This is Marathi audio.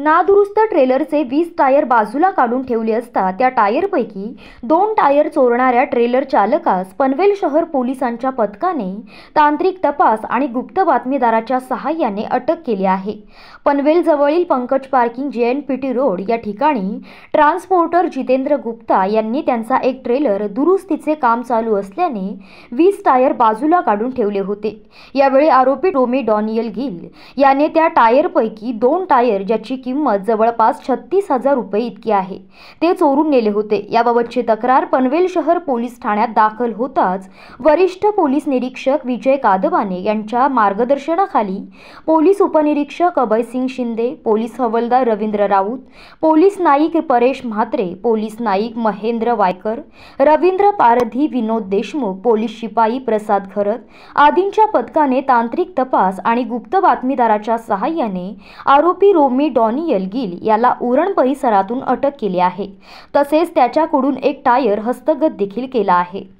नादुरुस्त ट्रेलरचे वीस टायर बाजूला काढून ठेवले असता त्या टायरपैकी दोन टायर चोरणाऱ्या ट्रेलर चालकास पनवेल शहर पोलिसांच्या पथकाने तांत्रिक तपास आणि गुप्त बातमीदाराच्या सहाय्याने अटक केली आहे पनवेल जवळील Pankaj parking J N P T road या ठिकाणी ट्रान्सपोर्टर जितेंद्र गुप्ता यांनी त्यांचा एक ट्रेलर दुरुस्तीचे काम चालू असल्याने वीस टायर बाजूला काढून ठेवले होते यावेळी आरोपी टोमी डॉनियल गिल याने त्या टायरपैकी दोन टायर ज्याची किंमत जवळपास छत्तीस हजार रुपये इतकी आहे ते चोरून नेले होते याबाबतची तक्रार पनवेल शहर पोलीस ठाण्यात दाखल होताच वरिष्ठ पोलीस निरीक्षक विजय कादवाने यांच्या मार्गदर्शनाखाली पोलीस उपनिरीक्षक अभयसिंग शिंदे पोलीस हवलदार रवींद्र राऊत पोलीस नाईक परेश म्हात्रे पोलीस नाईक महेंद्र वायकर रवींद्र पारधी विनोद देशमुख पोलीस शिपाई प्रसाद खरत आदींच्या पथकाने तांत्रिक तपास आणि गुप्त बातमीदाराच्या सहाय्याने आरोपी रोमी डॉन यलगिल याला उरण परिसरातून अटक केली आहे तसेच त्याच्याकडून एक टायर हस्तगत देखील केला आहे